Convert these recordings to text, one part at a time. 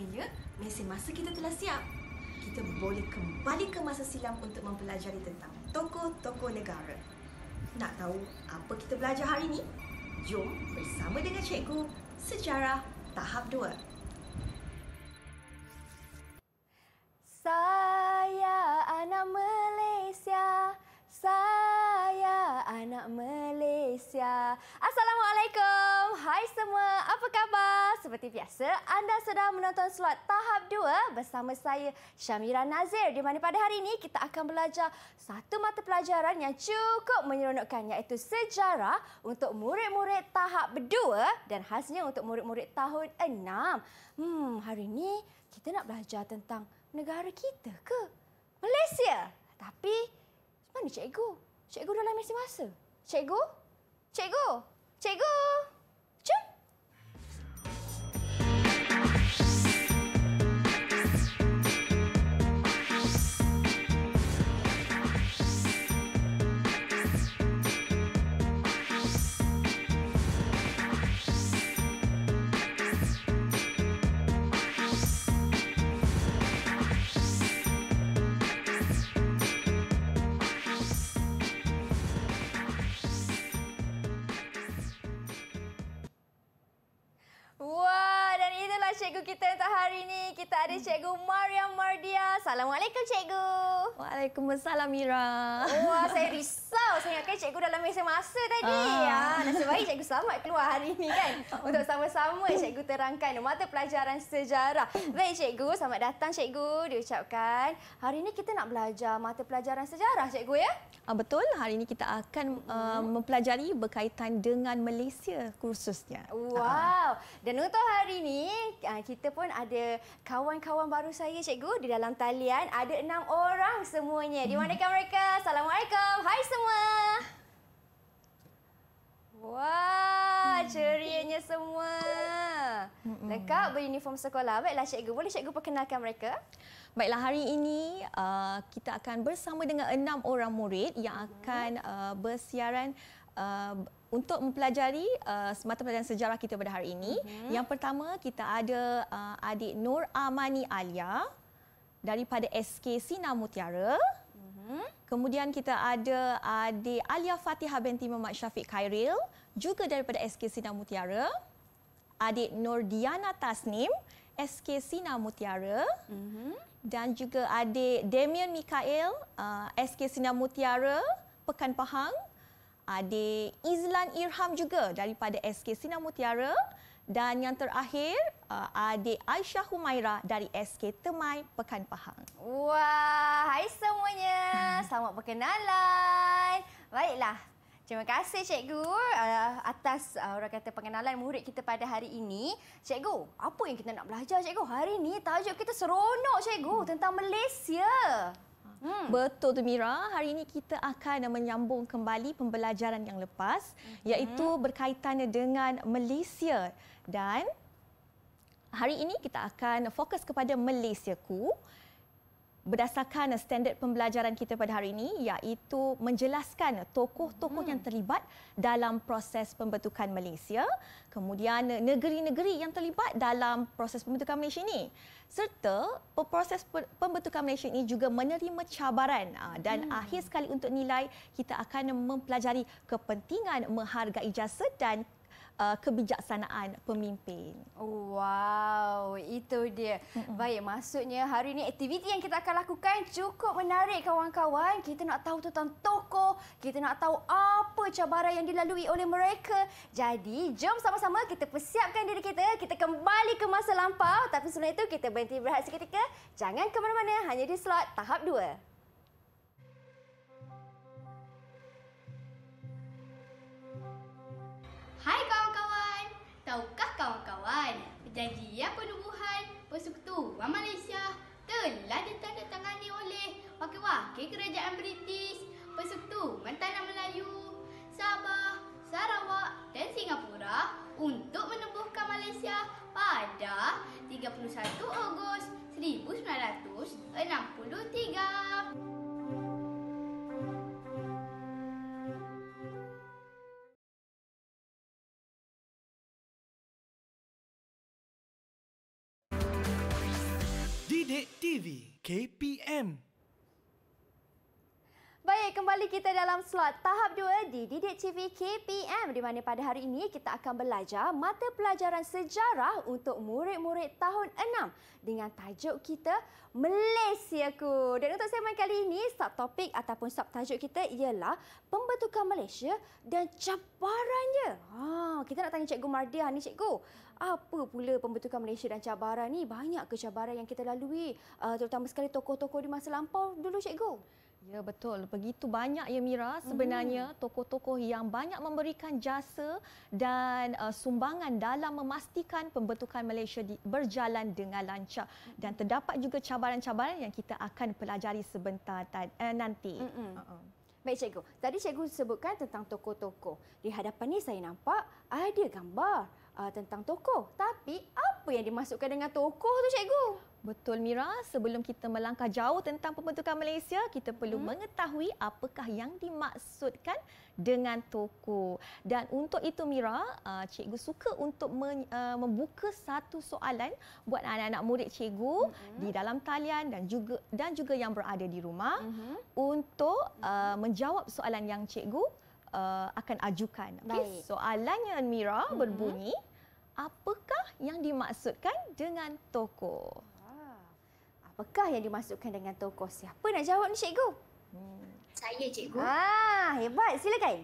Akhirnya, mesin masa kita telah siap. Kita boleh kembali ke masa silam untuk mempelajari tentang tokoh-tokoh negara. Nak tahu apa kita belajar hari ini? Jom bersama dengan cikgu Sejarah Tahap dua. Saya anak Malaysia. Saya anak Malaysia. Asal seperti biasa, anda sedang menonton slot tahap 2 bersama saya Syamira Nazir di mana pada hari ini kita akan belajar satu mata pelajaran yang cukup menyeronokkan iaitu sejarah untuk murid-murid tahap 2 dan khasnya untuk murid-murid tahun 6. Hmm, hari ini kita nak belajar tentang negara kita ke? Malaysia. Tapi mana cikgu? Cikgu dalam mesin masa. Cikgu? Cikgu? Cikgu? cikgu? inilah cikgu kita untuk hari ini. Kita ada hmm. cikgu Maria Mardia. Assalamualaikum cikgu. Waalaikumsalam Mira. Wah, saya risau. Saya ingatkan cikgu dalam mesin masa tadi. Ah. Ya, nasib baik cikgu selamat keluar hari ini kan. Untuk sama-sama cikgu terangkan mata pelajaran sejarah. Baik cikgu, selamat datang cikgu. Diucapkan, hari ini kita nak belajar mata pelajaran sejarah cikgu ya. Ah, betul, hari ini kita akan uh, mempelajari berkaitan dengan Malaysia khususnya. Wow, dan untuk hari ini uh, kita pun ada kawan-kawan baru saya cikgu di dalam talian ada enam orang semuanya. Di hmm. mana mereka? Assalamualaikum. Hai semua. Wah, hmm. cerianya semua. Hmm. Lengkap beruniform sekolah. Baiklah cikgu, boleh cikgu perkenalkan mereka? Baiklah hari ini uh, kita akan bersama dengan enam orang murid yang akan uh, bersiaran uh, untuk mempelajari uh, semata pelajaran sejarah kita pada hari ini, mm-hmm. yang pertama kita ada uh, adik Nur Amani Alia daripada SK Sinar Mutiara. Mm-hmm. Kemudian kita ada adik Alia Fatihah binti Muhammad Syafiq Khairil juga daripada SK Sinar Mutiara. Adik Nur Diana Tasnim SK Sinar Mutiara. Mm-hmm. Dan juga adik Damian Mikael uh, SK Sinar Mutiara Pekan Pahang ada Izlan Irham juga daripada SK Sinar Mutiara dan yang terakhir uh, ada Aisyah Humaira dari SK Temai Pekan Pahang. Wah, hai semuanya. Selamat perkenalan. Baiklah, Terima kasih cikgu uh, atas uh, orang kata pengenalan murid kita pada hari ini. Cikgu, apa yang kita nak belajar cikgu? Hari ini tajuk kita seronok cikgu tentang Malaysia. Hmm. Betul tu Mira. Hari ini kita akan menyambung kembali pembelajaran yang lepas hmm. iaitu berkaitannya dengan Malaysia dan hari ini kita akan fokus kepada Malaysiaku berdasarkan standard pembelajaran kita pada hari ini iaitu menjelaskan tokoh-tokoh yang hmm. terlibat dalam proses pembentukan Malaysia, kemudian negeri-negeri yang terlibat dalam proses pembentukan Malaysia ini serta proses pembentukan Malaysia ini juga menerima cabaran ah, dan hmm. akhir sekali untuk nilai kita akan mempelajari kepentingan menghargai jasa dan uh, kebijaksanaan pemimpin. Oh, wow, itu dia. Mm-mm. Baik, maksudnya hari ini aktiviti yang kita akan lakukan cukup menarik kawan-kawan. Kita nak tahu tentang tokoh, kita nak tahu apa cabaran yang dilalui oleh mereka. Jadi, jom sama-sama kita persiapkan diri kita, kita kembali ke masa lampau. Tapi sebelum itu, kita berhenti berehat seketika. Jangan ke mana-mana, hanya di slot tahap 2. Hi guys! kawan-kawan, janji ya penubuhan persekutuan Malaysia telah ditandatangani oleh wakil-wakil kerajaan British, persekutuan tanah Melayu, Sabah, Sarawak dan Singapura untuk menubuhkan Malaysia pada 31 Ogos 1963. KPM kembali kita dalam slot tahap 2 di Didik TV KPM di mana pada hari ini kita akan belajar mata pelajaran sejarah untuk murid-murid tahun 6 dengan tajuk kita Malaysia ku. Dan untuk segmen kali ini sub topik ataupun sub tajuk kita ialah pembentukan Malaysia dan cabarannya. Ha, kita nak tanya Cikgu Mardia ni Cikgu. Apa pula pembentukan Malaysia dan cabaran ni? Banyak ke cabaran yang kita lalui uh, terutama sekali tokoh-tokoh di masa lampau dulu Cikgu? Ya betul. Begitu banyak ya Mira sebenarnya mm-hmm. tokoh-tokoh yang banyak memberikan jasa dan uh, sumbangan dalam memastikan pembentukan Malaysia di, berjalan dengan lancar hmm dan terdapat juga cabaran-cabaran yang kita akan pelajari sebentar t- uh, eh, nanti. Mm-hmm. Uh-uh. Baik cikgu. Tadi cikgu sebutkan tentang tokoh-tokoh. Di hadapan ni saya nampak ada gambar uh, tentang tokoh. Tapi apa yang dimasukkan dengan tokoh tu cikgu? Betul Mira, sebelum kita melangkah jauh tentang pembentukan Malaysia, kita perlu hmm. mengetahui apakah yang dimaksudkan dengan tokoh. Dan untuk itu Mira, uh, cikgu suka untuk men, uh, membuka satu soalan buat anak-anak murid cikgu hmm. di dalam talian dan juga dan juga yang berada di rumah hmm. untuk uh, menjawab soalan yang cikgu uh, akan ajukan. Okay? Soalannya Mira hmm. berbunyi, apakah yang dimaksudkan dengan toko? Ah. Apakah yang dimaksudkan dengan toko? Siapa nak jawab ni cikgu? Hmm. Saya cikgu. Ah, hebat. Silakan.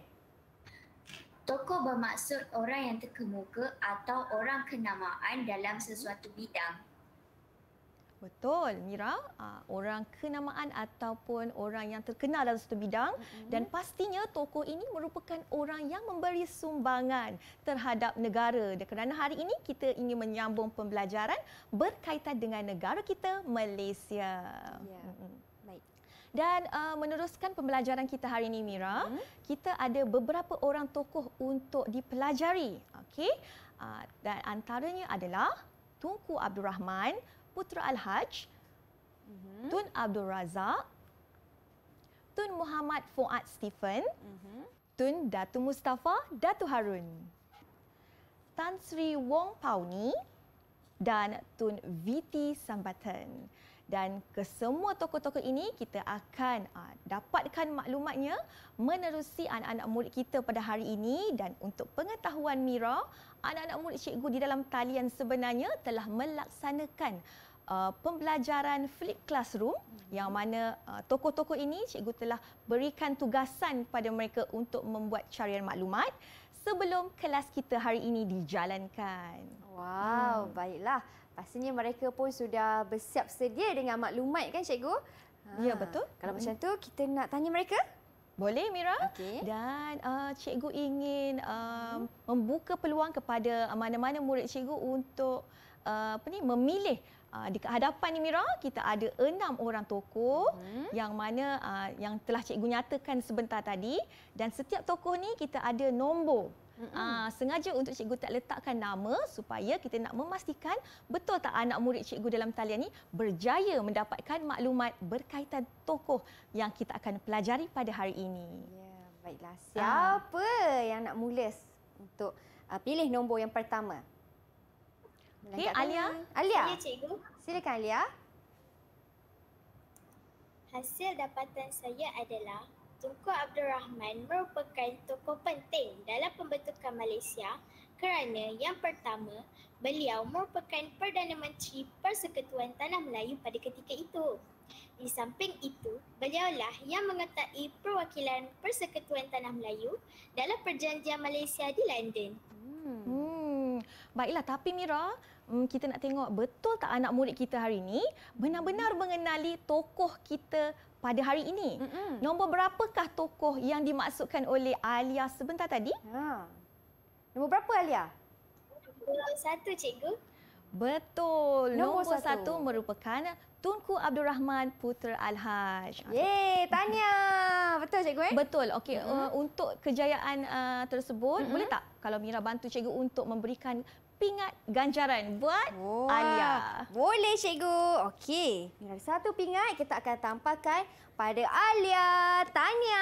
Toko bermaksud orang yang terkemuka atau orang kenamaan dalam sesuatu bidang. Betul, Mira. Ah, orang kenamaan ataupun orang yang terkenal dalam satu bidang mm-hmm. dan pastinya tokoh ini merupakan orang yang memberi sumbangan terhadap negara. Dan kerana hari ini kita ingin menyambung pembelajaran berkaitan dengan negara kita, Malaysia. Yeah. Mm-hmm. Baik. Dan uh, meneruskan pembelajaran kita hari ini, Mira, hmm kita ada beberapa orang tokoh untuk dipelajari. okay? Uh, ah, dan antaranya adalah Tunku Abdul Rahman, Putra Al-Haj, mm-hmm. Tun Abdul Razak, Tun Muhammad Fuad Stephen, mm-hmm. Tun Datu Mustafa Datu Harun, Tan Sri Wong Pauni dan Tun Viti Sambatan. Dan kesemua tokoh-tokoh ini kita akan uh, dapatkan maklumatnya menerusi anak-anak murid kita pada hari ini. Dan untuk pengetahuan Mira, anak-anak murid cikgu di dalam talian sebenarnya telah melaksanakan uh, pembelajaran flip classroom yang mana uh, tokoh-tokoh ini cikgu telah berikan tugasan pada mereka untuk membuat carian maklumat sebelum kelas kita hari ini dijalankan. Wow, hmm. baiklah. Pastinya mereka pun sudah bersiap sedia dengan maklumat kan cikgu? Ha. Ya, betul. Kalau hmm. macam tu kita nak tanya mereka? Boleh Mira? Okay. Dan uh, cikgu ingin uh, hmm. membuka peluang kepada mana-mana murid cikgu untuk uh, apa ni memilih Uh, ah, dekat hadapan ni Mira, kita ada enam orang tokoh hmm. yang mana uh, yang telah cikgu nyatakan sebentar tadi dan setiap tokoh ni kita ada nombor hmm. Aa, ah, sengaja untuk cikgu tak letakkan nama supaya kita nak memastikan betul tak anak murid cikgu dalam talian ni berjaya mendapatkan maklumat berkaitan tokoh yang kita akan pelajari pada hari ini. Ya, baiklah. Siapa Aa. yang nak mulis untuk uh, pilih nombor yang pertama? Okey, Alia. Alia. Saya cikgu. Silakan Alia. Hasil dapatan saya adalah Tunku Abdul Rahman merupakan tokoh penting dalam pembentukan Malaysia kerana yang pertama, beliau merupakan Perdana Menteri Persekutuan Tanah Melayu pada ketika itu. Di samping itu, beliaulah yang mengetahui perwakilan Persekutuan Tanah Melayu dalam Perjanjian Malaysia di London. hmm. hmm. Baiklah, tapi Mira, mm, kita nak tengok betul tak anak murid kita hari ini benar-benar hmm. mengenali tokoh kita pada hari ini. Mm-mm. Nombor berapakah tokoh yang dimaksudkan oleh Alia sebentar tadi? Ha. Nombor berapa Alia? satu, cikgu. Betul. Nombor, Nombor satu. satu merupakan Tunku Abdul Rahman Putra Al-Haj. Yeay, tanya. Betul cikgu eh? Betul. Okey, uh mm-hmm. -huh. uh, untuk kejayaan uh, tersebut, uh mm-hmm. -huh. boleh tak kalau Mira bantu cikgu untuk memberikan pingat ganjaran buat oh. Alia? Boleh cikgu. Okey, Mira satu pingat kita akan tampakkan pada Alia. Tanya.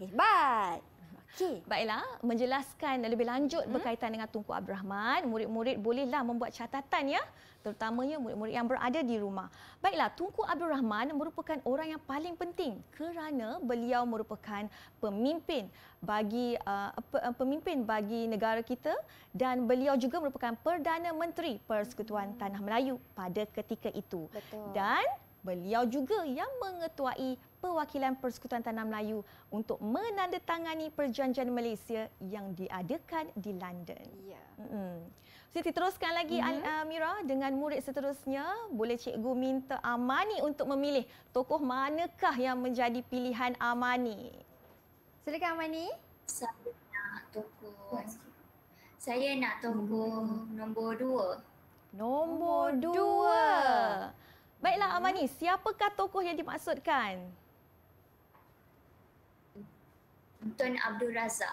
Hebat. Okey. Baiklah, menjelaskan lebih lanjut hmm. berkaitan dengan Tunku Abdurrahman, murid-murid bolehlah membuat catatan ya, terutamanya murid-murid yang berada di rumah. Baiklah, Tunku Abdurrahman merupakan orang yang paling penting kerana beliau merupakan pemimpin bagi uh, uh pemimpin bagi negara kita dan beliau juga merupakan Perdana Menteri Persekutuan hmm. Tanah Melayu pada ketika itu. Betul. Dan beliau juga yang mengetuai Perwakilan Persekutuan Tanah Melayu untuk menandatangani perjanjian Malaysia yang diadakan di London. Ya. hmm Siti, teruskan lagi mm-hmm. Al- uh, dengan murid seterusnya. Boleh cikgu minta Amani untuk memilih tokoh manakah yang menjadi pilihan Amani? Silakan Amani. Saya nak tokoh. Saya nak tokoh nombor dua. Nombor, dua. Baiklah Amani, hmm. siapakah tokoh yang dimaksudkan? Tuan Abdul Razak.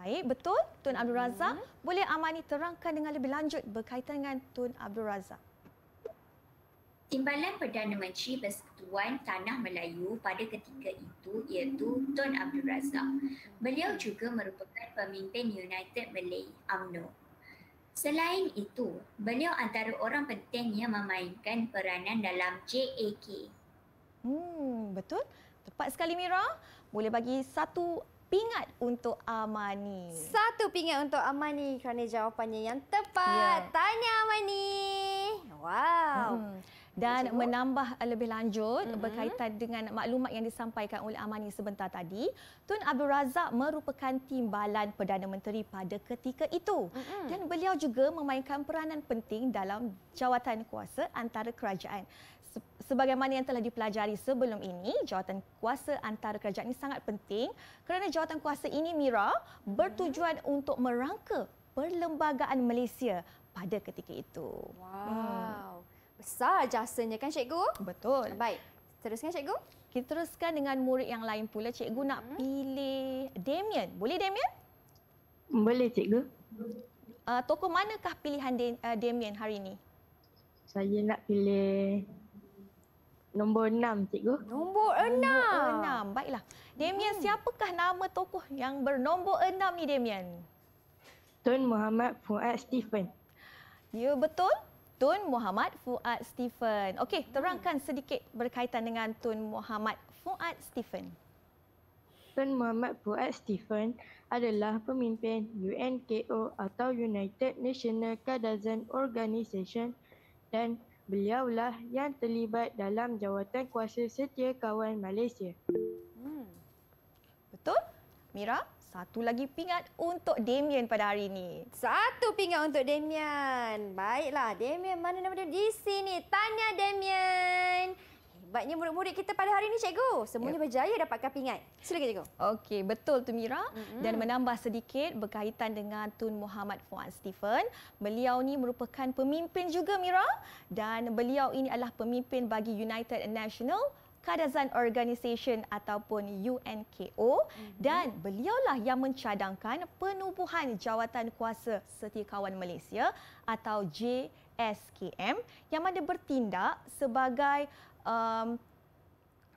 Baik, betul. Tun Abdul Razak. Hmm. Boleh Amani terangkan dengan lebih lanjut berkaitan dengan Tun Abdul Razak? Timbalan Perdana Menteri Persekutuan Tanah Melayu pada ketika itu iaitu Tun Abdul Razak. Beliau juga merupakan pemimpin United Malay, UMNO. Hmm. Selain itu, beliau antara orang penting yang memainkan peranan dalam JAK. Hmm, betul. Tepat sekali Mira. Boleh bagi satu pingat untuk Amani. Satu pingat untuk Amani kerana jawapannya yang tepat. Yeah. Tanya Amani. Wow. Hmm dan Cikgu. menambah lebih lanjut mm-hmm. berkaitan dengan maklumat yang disampaikan oleh Amani sebentar tadi. Tun Abdul Razak merupakan timbalan Perdana Menteri pada ketika itu mm-hmm. dan beliau juga memainkan peranan penting dalam jawatan kuasa antara kerajaan. Sebagaimana yang telah dipelajari sebelum ini, jawatan kuasa antara kerajaan ini sangat penting kerana jawatan kuasa ini Mira bertujuan mm-hmm. untuk merangka perlembagaan Malaysia pada ketika itu. Wow. Hmm besar jasanya kan cikgu? Betul. Baik. Teruskan cikgu. Kita teruskan dengan murid yang lain pula. Cikgu nak hmm. pilih Damien. Boleh Damien? Boleh cikgu. Uh, toko manakah pilihan uh, Damien hari ini? Saya nak pilih nombor enam cikgu. Nombor enam. Nombor enam. Baiklah. Hmm. Damien hmm. siapakah nama tokoh yang bernombor enam ni Damien? Tun Muhammad Fuad Stephen. Ya betul. Tun Muhammad Fuad Stephen. Okey, terangkan sedikit berkaitan dengan Tun Muhammad Fuad Stephen. Tun Muhammad Fuad Stephen adalah pemimpin UNKO atau United National Kadazan Organisation dan beliaulah yang terlibat dalam jawatan kuasa setia kawan Malaysia. Hmm. Betul? Mira? satu lagi pingat untuk Damien pada hari ini. Satu pingat untuk Damien. Baiklah, Damien mana nama dia di sini? Tanya Damien. Hebatnya murid-murid kita pada hari ini, cikgu. Semuanya yep. berjaya dapatkan pingat. Silakan, cikgu. Okey, betul tu, Mira. Mm-hmm. Dan menambah sedikit berkaitan dengan Tun Muhammad Fuan Stephen. Beliau ini merupakan pemimpin juga, Mira. Dan beliau ini adalah pemimpin bagi United National Kadazan Organization ataupun UNKO mm-hmm. dan beliaulah yang mencadangkan penubuhan Jawatan Kuasa Setiakawan Malaysia atau JSKM yang mana bertindak sebagai um,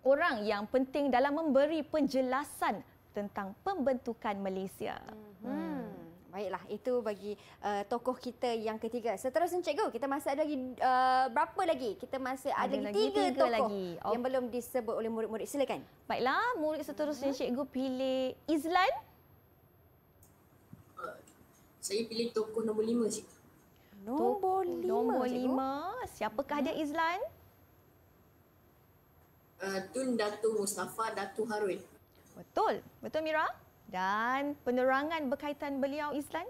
orang yang penting dalam memberi penjelasan tentang pembentukan Malaysia. Mm-hmm. Hmm. Baiklah, itu bagi uh, tokoh kita yang ketiga. Seterusnya cikgu, kita masih ada lagi uh, berapa lagi? Kita masih ada, ada lagi tiga, tiga tokoh lagi. Okay. yang belum disebut oleh murid-murid. Silakan. Baiklah, murid seterusnya uh mhm. -huh. cikgu pilih Izlan. Eh, saya pilih tokoh nombor lima, cikgu. Nombor lima, Nombor lima. Siapakah dia, mhm. Izlan? Uh, Tun Datu Mustafa Datu Harun. Betul. Betul, Mira? Ya dan penerangan berkaitan beliau Islam.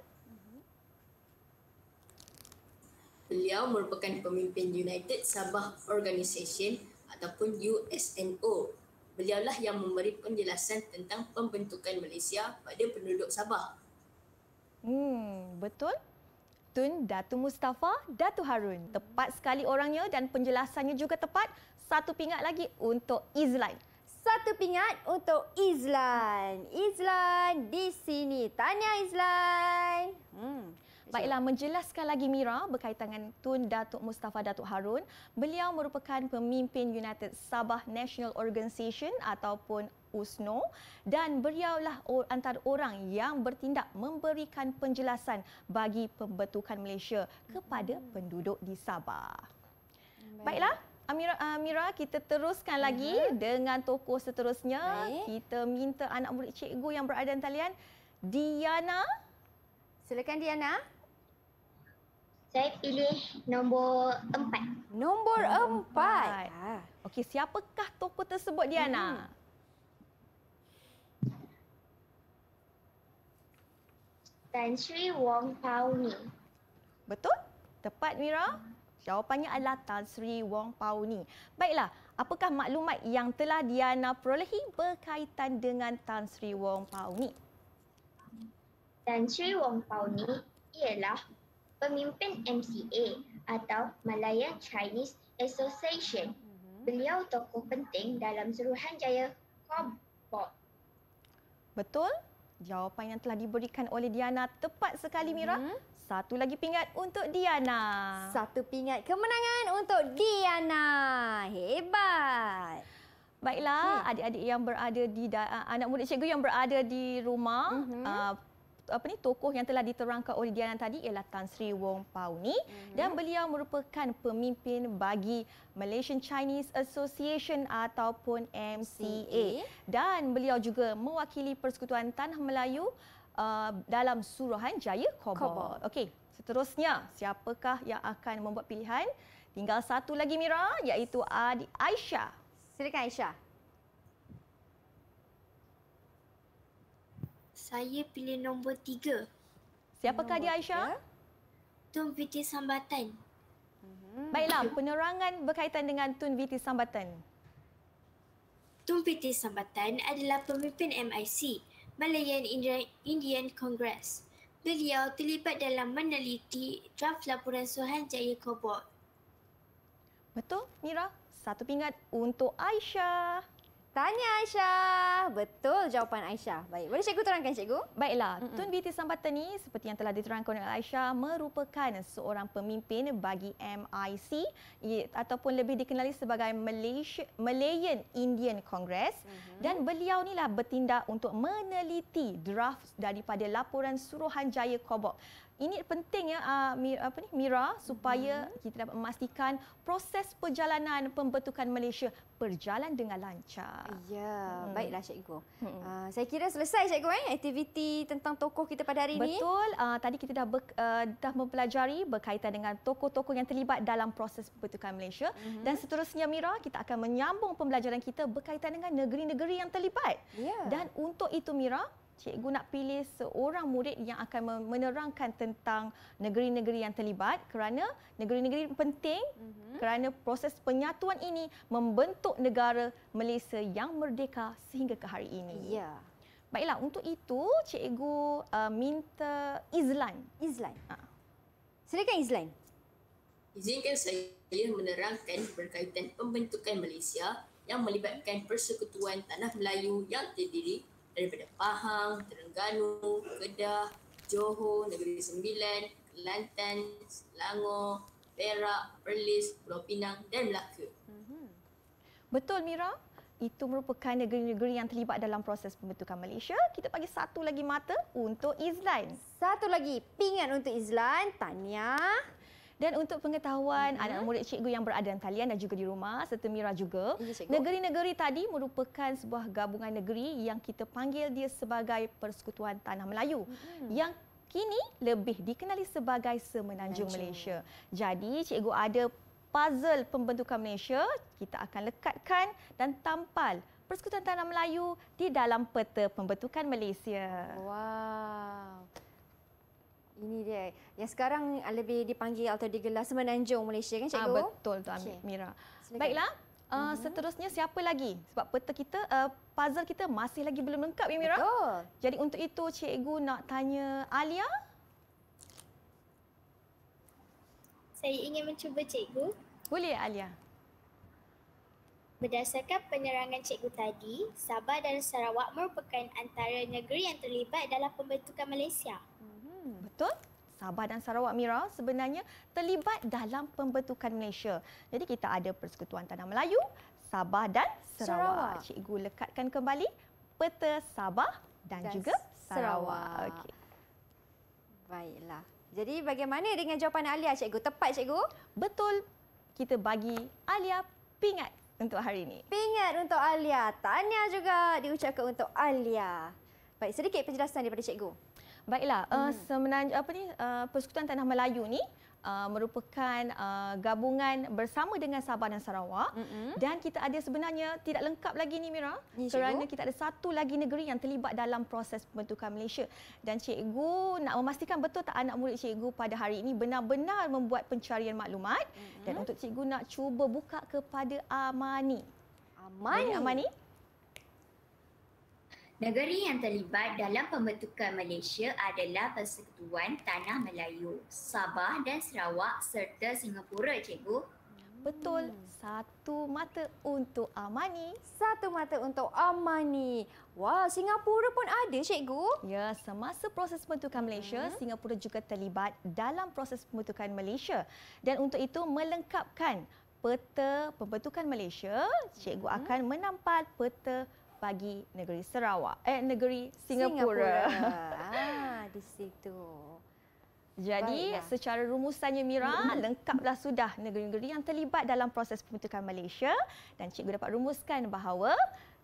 beliau merupakan pemimpin United Sabah Organisation ataupun USNO. Beliaulah yang memberi penjelasan tentang pembentukan Malaysia pada penduduk Sabah. Hmm, betul. Tun Datu Mustafa, Datu Harun. Tepat sekali orangnya dan penjelasannya juga tepat. Satu pingat lagi untuk Islam satu pingat untuk Izlan. Izlan di sini. Tanya Izlan. Hmm. Baiklah, menjelaskan lagi Mira berkaitan dengan Tun Datuk Mustafa Datuk Harun. Beliau merupakan pemimpin United Sabah National Organization ataupun USNO dan beliaulah antara orang yang bertindak memberikan penjelasan bagi pembentukan Malaysia kepada penduduk di Sabah. Hmm. Baiklah. Amira, uh, Amira kita teruskan uh lagi ya. dengan tokoh seterusnya. Baik. Kita minta anak murid cikgu yang berada di talian. Diana. Silakan Diana. Saya pilih nombor empat. Nombor, nombor empat. empat. Ah. Okey, siapakah tokoh tersebut Diana? Hmm. Tan Sri Wong Pao Ni. Betul? Tepat Mira? Jawapannya adalah Tan Sri Wong Pau ni. Baiklah, apakah maklumat yang telah Diana perolehi berkaitan dengan Tan Sri Wong Pau ni? Tan Sri Wong Pau ni ialah pemimpin MCA atau Malayan Chinese Association. Mhm. Beliau tokoh penting dalam jaya Kompok. Betul? Jawapan yang telah diberikan oleh Diana tepat sekali Mira. Hmm satu lagi pingat untuk Diana. Satu pingat kemenangan untuk Diana. Hebat. Baiklah, hmm. adik-adik okay. yang berada di anak murid cikgu yang berada di rumah, uh-huh. uh, apa ni tokoh yang telah diterangkan oleh Diana tadi ialah Tan Sri Wong Pauni uh-huh. dan beliau merupakan pemimpin bagi Malaysian Chinese Association ataupun MCA c dan beliau juga mewakili Persekutuan Tanah Melayu uh, dalam suruhan eh, Jaya kobol. Okey, seterusnya siapakah yang akan membuat pilihan? Tinggal satu lagi Mira iaitu Adi Aisyah. Silakan Aisyah. Saya pilih nombor tiga. Siapakah dia Aisyah? Tun Viti Sambatan. Mhm. Baiklah, penerangan berkaitan dengan Tun Viti Sambatan. Tun Viti Sambatan adalah pemimpin MIC Malayan Indian Congress. Beliau terlibat dalam meneliti draft laporan Suhan Jaya Kobol. Betul, Mira. Satu pingat untuk Aisyah. Tanya Aisyah. Betul jawapan Aisyah. Baik, boleh cikgu terangkan cikgu? Baiklah. Mm-mm. Tun Beauty Sambata ni seperti yang telah diterangkan oleh Aisyah merupakan seorang pemimpin bagi MIC ataupun lebih dikenali sebagai Malaysia, Malayan Indian Congress mm-hmm. dan beliau ni lah bertindak untuk meneliti draft daripada laporan Suruhanjaya Kobok ini penting ya ah, apa ni Mira supaya mhm. kita dapat memastikan proses perjalanan pembentukan Malaysia berjalan dengan lancar. Ya, hmm. baiklah cikgu. Hmm. Uh, ah, saya kira selesai cikgu eh aktiviti tentang tokoh kita pada hari Betul. ini. Betul. Uh, tadi kita dah ber, uh, dah mempelajari berkaitan dengan tokoh-tokoh yang terlibat dalam proses pembentukan Malaysia hmm. dan seterusnya Mira kita akan menyambung pembelajaran kita berkaitan dengan negeri-negeri yang terlibat. Ya. Dan untuk itu Mira, cikgu nak pilih seorang murid yang akan menerangkan tentang negeri-negeri yang terlibat kerana negeri-negeri penting mhm. kerana proses penyatuan ini membentuk negara Malaysia yang merdeka sehingga ke hari ini. Ya. Baiklah untuk itu cikgu uh, minta Izlan. Izlan. Ha. Silakan Izlan. Izinkan saya menerangkan berkaitan pembentukan Malaysia yang melibatkan persekutuan tanah Melayu yang terdiri daripada Pahang, Terengganu, Kedah, Johor, Negeri Sembilan, Kelantan, Selangor, Perak, Perlis, Pulau Pinang dan Melaka. Mhm. Betul Mira, itu merupakan negeri-negeri yang terlibat dalam proses pembentukan Malaysia. Kita bagi satu lagi mata untuk Izlan. Satu lagi pingan untuk Izlan. Tanya. Dan untuk pengetahuan anak mm-hmm. huh anak murid cikgu yang berada dalam talian dan juga di rumah serta Mira juga, ya, negeri-negeri tadi merupakan sebuah gabungan negeri yang kita panggil dia sebagai Persekutuan Tanah Melayu uh yang kini lebih dikenali sebagai Semenanjung Malaysia. Malaysia. Jadi cikgu ada puzzle pembentukan Malaysia, kita akan lekatkan dan tampal Persekutuan Tanah Melayu di dalam peta pembentukan Malaysia. Wow. Ini dia. Yang sekarang lebih dipanggil atau digelar semenanjung Malaysia kan cikgu? Ah, betul tu Amir okay. Mira. Silakan. Baiklah. Uh, mm-hmm. Seterusnya siapa lagi? Sebab peta kita, uh, puzzle kita masih lagi belum lengkap ya Mira. Betul. Jadi untuk itu cikgu nak tanya Alia. Saya ingin mencuba cikgu. Boleh Alia. Berdasarkan penerangan cikgu tadi, Sabah dan Sarawak merupakan antara negeri yang terlibat dalam pembentukan Malaysia. Hmm. Betul? Sabah dan Sarawak Mira sebenarnya terlibat dalam pembentukan Malaysia. Jadi kita ada Persekutuan Tanah Melayu, Sabah dan Sarawak. Sarawak. Cikgu lekatkan kembali peta Sabah dan, dan juga Sarawak. Sarawak. Okay. Baiklah. Jadi bagaimana dengan jawapan Alia Cikgu? Tepat Cikgu? Betul. Kita bagi Alia pingat untuk hari ini. Pingat untuk Alia. Tahniah juga diucapkan untuk Alia. Baik, sedikit penjelasan daripada Cikgu. Baiklah, uh, hmm. uh, semenanj- apa ni uh, Persekutuan Tanah Melayu ni Uh, merupakan uh, gabungan bersama dengan Sabah dan Sarawak hmm dan kita ada sebenarnya tidak lengkap lagi ni Mira ni ya, kerana cikgu. kita ada satu lagi negeri yang terlibat dalam proses pembentukan Malaysia dan cikgu nak memastikan betul tak anak murid cikgu pada hari ini benar-benar membuat pencarian maklumat hmm dan untuk cikgu nak cuba buka kepada Amani Amani, Amani? Negeri yang terlibat dalam pembentukan Malaysia adalah Persekutuan Tanah Melayu, Sabah dan Sarawak serta Singapura, cikgu. Betul. Hmm. Satu mata untuk Amani. Satu mata untuk Amani. Wah, Singapura pun ada, cikgu. Ya, semasa proses pembentukan Malaysia, hmm. Singapura juga terlibat dalam proses pembentukan Malaysia. Dan untuk itu, melengkapkan peta pembentukan Malaysia, cikgu hmm. akan menampal peta pagi negeri Sarawak. Eh negeri Singapura. Singapura. ah di situ. Jadi Baiklah. secara rumusannya Mira lengkaplah sudah negeri-negeri yang terlibat dalam proses pembentukan Malaysia dan cikgu dapat rumuskan bahawa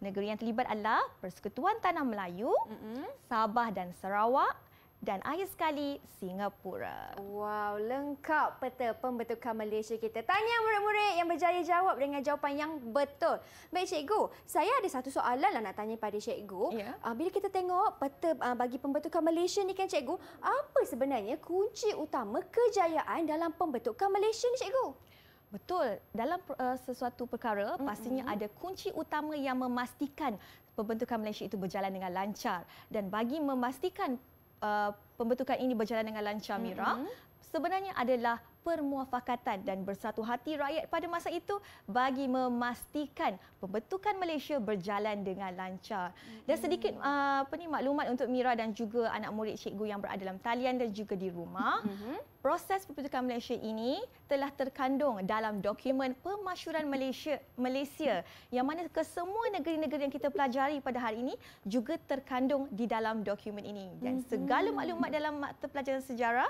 negeri yang terlibat adalah Persekutuan Tanah Melayu, mm-hmm. Sabah dan Sarawak, dan akhir sekali Singapura. Wow, lengkap peta pembentukan Malaysia kita. Tanya murid-murid yang berjaya jawab dengan jawapan yang betul. Baik cikgu, saya ada satu soalan lah nak tanya pada cikgu. Yeah. Ya. Bila kita tengok peta ah, bagi pembentukan Malaysia ni kan cikgu, apa sebenarnya kunci utama kejayaan dalam pembentukan Malaysia ni cikgu? Betul. Dalam uh, sesuatu perkara, mm -hmm. pastinya ada kunci utama yang memastikan pembentukan Malaysia itu berjalan dengan lancar. Dan bagi memastikan uh, pembentukan ini berjalan dengan lancar Mira mm-hmm. sebenarnya adalah permuafakatan dan bersatu hati rakyat pada masa itu bagi memastikan pembentukan Malaysia berjalan dengan lancar. Dan sedikit uh, apa ni maklumat untuk Mira dan juga anak murid cikgu yang berada dalam talian dan juga di rumah. Mm-hmm. Proses pembentukan Malaysia ini telah terkandung dalam dokumen pemasyuran Malaysia Malaysia yang mana kesemua negeri-negeri yang kita pelajari pada hari ini juga terkandung di dalam dokumen ini dan mm-hmm. segala maklumat dalam mata pelajaran sejarah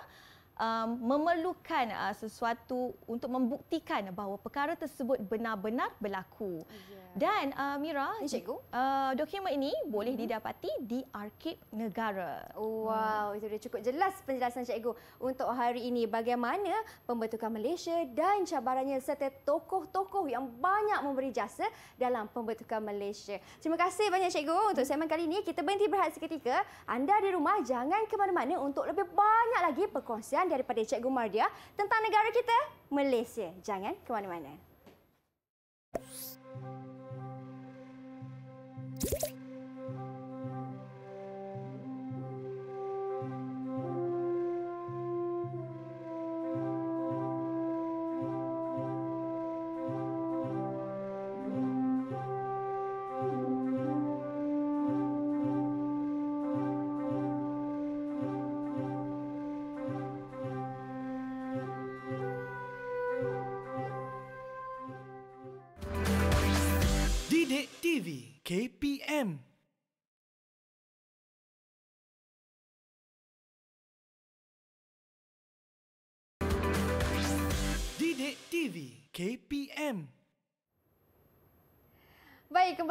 um, memerlukan uh, sesuatu untuk membuktikan bahawa perkara tersebut benar-benar berlaku. Yeah. Dan uh, Mira, cikgu, uh, dokumen ini boleh mm-hmm. didapati di arkib negara. Oh, wow, itu dah cukup jelas penjelasan cikgu untuk hari ini bagaimana pembentukan Malaysia dan cabarannya serta tokoh-tokoh yang banyak memberi jasa dalam pembentukan Malaysia. Terima kasih banyak cikgu untuk mm-hmm. segmen kali ini. Kita berhenti berehat seketika. Anda di rumah jangan ke mana-mana untuk lebih banyak lagi perkongsian daripada cikgu Mardia tentang negara kita, Malaysia. Jangan ke mana-mana. Terima kasih.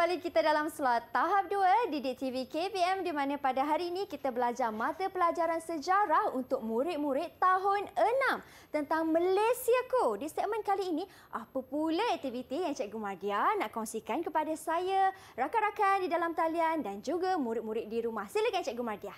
kembali kita dalam slot tahap 2 di DTV KPM di mana pada hari ini kita belajar mata pelajaran sejarah untuk murid-murid tahun 6 tentang Malaysia ku. Di segmen kali ini, apa pula aktiviti yang Cikgu Mardia nak kongsikan kepada saya, rakan-rakan di dalam talian dan juga murid-murid di rumah. Silakan Cikgu Mardia.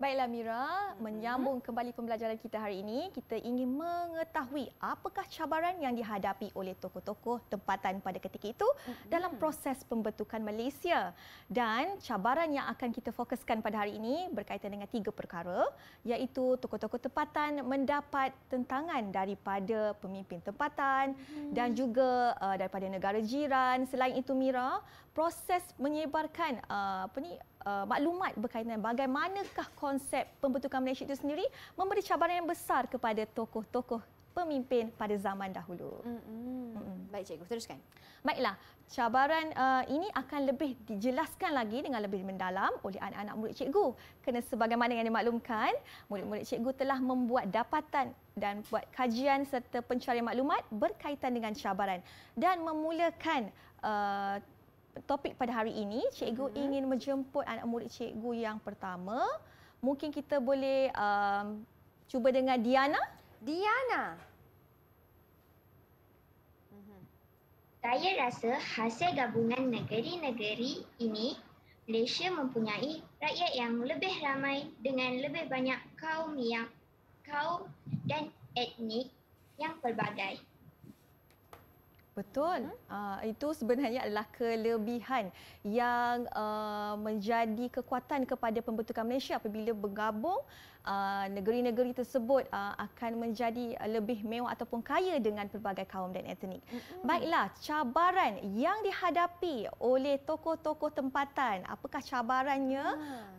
Baiklah Mira, mm-hmm. menyambung kembali pembelajaran kita hari ini, kita ingin mengetahui apakah cabaran yang dihadapi oleh tokoh-tokoh tempatan pada ketika itu mm-hmm. dalam proses pembentukan Malaysia. Dan cabaran yang akan kita fokuskan pada hari ini berkaitan dengan tiga perkara, iaitu tokoh-tokoh tempatan mendapat tentangan daripada pemimpin tempatan mm-hmm. dan juga uh, daripada negara jiran. Selain itu Mira, proses menyebarkan uh, apa ni uh, maklumat berkaitan bagaimanakah konsep pembentukan Malaysia itu sendiri memberi cabaran yang besar kepada tokoh-tokoh pemimpin pada zaman dahulu. Mm-hmm. Mm-hmm. Baik cikgu, teruskan. Baiklah, cabaran uh, ini akan lebih dijelaskan lagi dengan lebih mendalam oleh anak-anak murid cikgu. Kena sebagaimana yang dimaklumkan, murid-murid cikgu telah membuat dapatan dan buat kajian serta pencarian maklumat berkaitan dengan cabaran dan memulakan uh, topik pada hari ini cikgu hmm. ingin menjemput anak murid cikgu yang pertama mungkin kita boleh um, cuba dengan Diana Diana mhm. Saya rasa hasil gabungan negeri-negeri ini Malaysia mempunyai rakyat yang lebih ramai dengan lebih banyak kaum yang kaum dan etnik yang pelbagai. Betul. Hmm? Uh, itu sebenarnya adalah kelebihan yang uh, menjadi kekuatan kepada pembentukan Malaysia apabila bergabung ah, negeri-negeri uh, tersebut uh, akan menjadi lebih mewah ataupun kaya dengan pelbagai kaum dan etnik. Hmm. Baiklah, cabaran yang dihadapi oleh tokoh-tokoh tempatan, apakah cabarannya?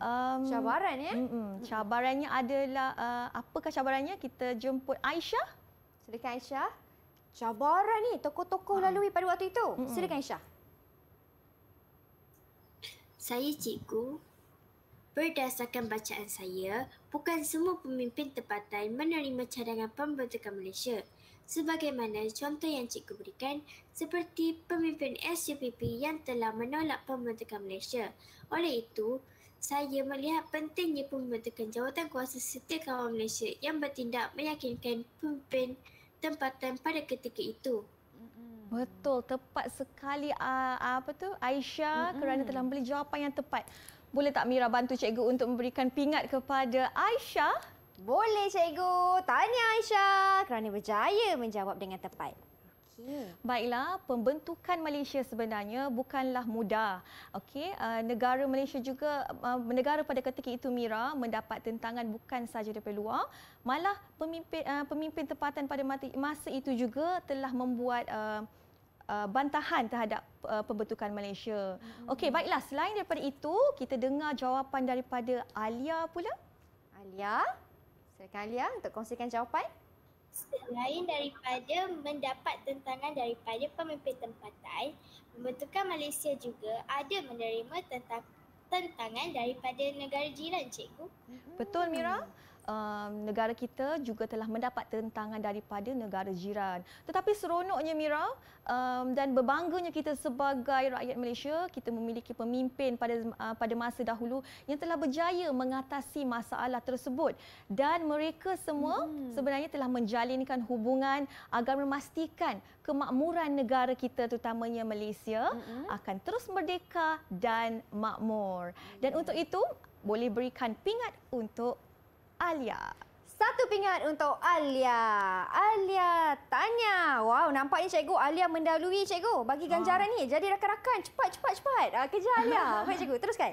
Hmm. Um, cabaran ya? Mm-mm. Hmm. Cabarannya adalah uh, apakah cabarannya? Kita jemput Aisyah. Silakan Aisyah cabaran ni tokoh-tokoh ha. lalui pada waktu itu. hmm Silakan Syah. Saya cikgu. Berdasarkan bacaan saya, bukan semua pemimpin tempatan menerima cadangan pembentukan Malaysia. Sebagaimana contoh yang cikgu berikan seperti pemimpin SUPP yang telah menolak pembentukan Malaysia. Oleh itu, saya melihat pentingnya pembentukan jawatan kuasa setiap kawan Malaysia yang bertindak meyakinkan pemimpin tempatan pada ketika itu. Betul, tepat sekali ah, ah, apa tu Aisyah mm -mm. kerana telah beli jawapan yang tepat. Boleh tak Mira bantu cikgu untuk memberikan pingat kepada Aisyah? Boleh cikgu. tanya Aisyah kerana berjaya menjawab dengan tepat. Yeah. Baiklah, pembentukan Malaysia sebenarnya bukanlah mudah. Okey, uh, negara Malaysia juga uh, negara pada ketika itu Mira mendapat tentangan bukan sahaja daripada luar, malah pemimpin uh, pemimpin tempatan pada masa itu juga telah membuat uh, uh bantahan terhadap uh, pembentukan Malaysia. Hmm. Okey, baiklah. Selain daripada itu, kita dengar jawapan daripada Alia pula. Alia, silakan Alia untuk kongsikan jawapan. Selain daripada mendapat tentangan daripada pemimpin tempatan, pembentukan Malaysia juga ada menerima tentang tentangan daripada negara jiran cikgu. Betul Mira um, negara kita juga telah mendapat tentangan daripada negara jiran. Tetapi seronoknya Mira um, dan berbangganya kita sebagai rakyat Malaysia, kita memiliki pemimpin pada uh, pada masa dahulu yang telah berjaya mengatasi masalah tersebut dan mereka semua hmm. sebenarnya telah menjalinkan hubungan agar memastikan kemakmuran negara kita terutamanya Malaysia hmm. akan terus merdeka dan makmur. Dan ya. untuk itu boleh berikan pingat untuk Alia. Satu pingat untuk Alia. Alia tanya. Wow, nampaknya cikgu Alia mendalui cikgu bagi ganjaran ha. ni. Jadi rakan-rakan cepat cepat cepat. Ah kejar Alia. Baik cikgu, teruskan.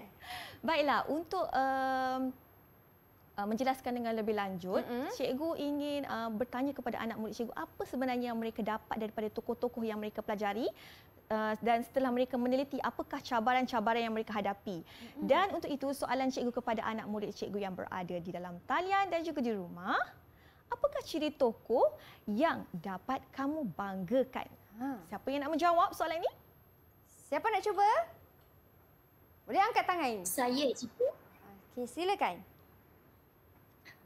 Baiklah, untuk uh, uh, menjelaskan dengan lebih lanjut. Mm-hmm. Cikgu ingin uh, bertanya kepada anak murid cikgu apa sebenarnya yang mereka dapat daripada tokoh-tokoh yang mereka pelajari uh, dan setelah mereka meneliti apakah cabaran-cabaran yang mereka hadapi. Mm-hmm. Dan untuk itu soalan cikgu kepada anak murid cikgu yang berada di dalam talian dan juga di rumah, apakah ciri tokoh yang dapat kamu banggakan? Ha. Siapa yang nak menjawab soalan ini? Siapa nak cuba? Boleh angkat tangan. Saya, cikgu. Okey, silakan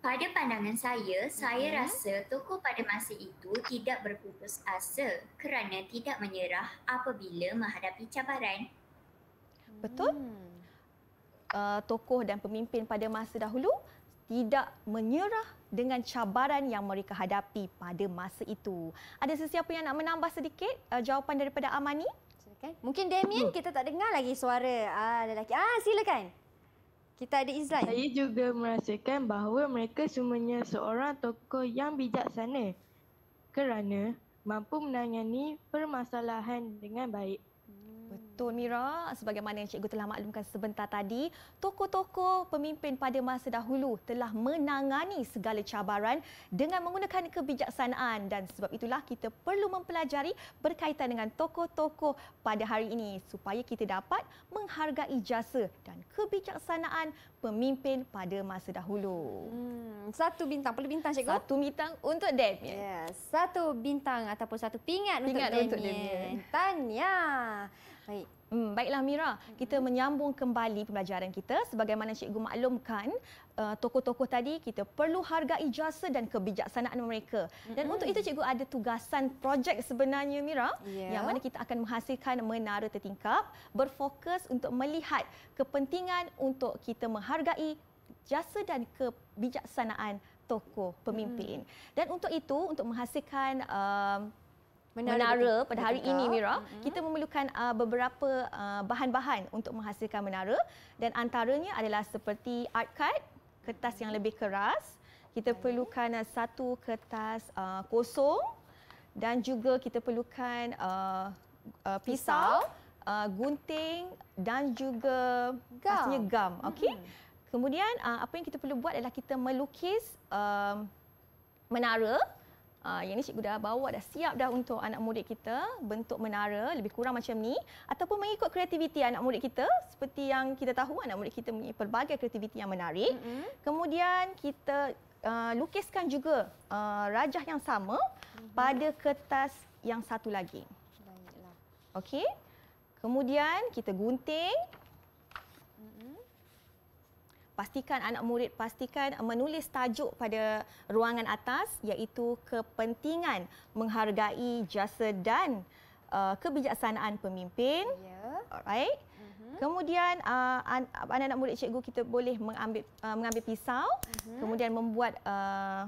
pada pandangan saya, hmm. saya mm-hmm. rasa tokoh pada masa itu tidak berputus asa kerana tidak menyerah apabila menghadapi cabaran. Betul. Hmm. Uh, tokoh dan pemimpin pada masa dahulu tidak menyerah dengan cabaran yang mereka hadapi pada masa itu. Ada sesiapa yang nak menambah sedikit uh, jawapan daripada Amani? Silakan. Mungkin Damien, hmm. kita tak dengar lagi suara uh, lelaki. Ah, silakan. Kita ada Izlan. Saya juga merasakan bahawa mereka semuanya seorang tokoh yang bijaksana kerana mampu menangani permasalahan dengan baik. Hmm. Tun Mira, sebagaimana yang cikgu telah maklumkan sebentar tadi, tokoh-tokoh pemimpin pada masa dahulu telah menangani segala cabaran dengan menggunakan kebijaksanaan dan sebab itulah kita perlu mempelajari berkaitan dengan tokoh-tokoh pada hari ini supaya kita dapat menghargai jasa dan kebijaksanaan pemimpin pada masa dahulu. Hmm, satu bintang, perlu bintang cikgu? Satu bintang untuk Damien. ya. satu bintang ataupun satu pingat, pingat untuk, Damien. untuk Damien. Tanya. Baik. Hmm, baiklah Mira, kita hmm. menyambung kembali pembelajaran kita sebagaimana cikgu maklumkan uh, tokoh-tokoh tadi kita perlu hargai jasa dan kebijaksanaan mereka. Dan hmm untuk itu cikgu ada tugasan projek sebenarnya Mira yeah. yang mana kita akan menghasilkan menara tertingkap berfokus untuk melihat kepentingan untuk kita menghargai jasa dan kebijaksanaan tokoh pemimpin. Mm. Dan untuk itu untuk menghasilkan uh, Menara, menara pada hari ketika. ini Mira, hmm kita memerlukan uh, beberapa uh, bahan-bahan untuk menghasilkan menara dan antaranya adalah seperti art card, kertas yang lebih keras, kita okay. perlukan uh, satu kertas uh, kosong dan juga kita perlukan uh, uh, pisau, Uh, gunting dan juga gam. pastinya gam, okey? hmm Kemudian uh, apa yang kita perlu buat adalah kita melukis uh, menara. Uh, yang ni cikgu dah bawa, dah siap dah untuk anak murid kita bentuk menara lebih kurang macam ni. Ataupun mengikut kreativiti anak murid kita. Seperti yang kita tahu, anak murid kita punya pelbagai kreativiti yang menarik. Mm-hmm. Kemudian kita uh, lukiskan juga uh, rajah yang sama mm-hmm. pada kertas yang satu lagi. Baiklah. Okey. Kemudian kita gunting pastikan anak murid pastikan menulis tajuk pada ruangan atas iaitu kepentingan menghargai jasa dan uh, kebijaksanaan pemimpin. Ya. Alright. Mhm. Kemudian uh, anak-anak murid cikgu kita boleh mengambil uh, mengambil pisau uh-huh. kemudian membuat uh,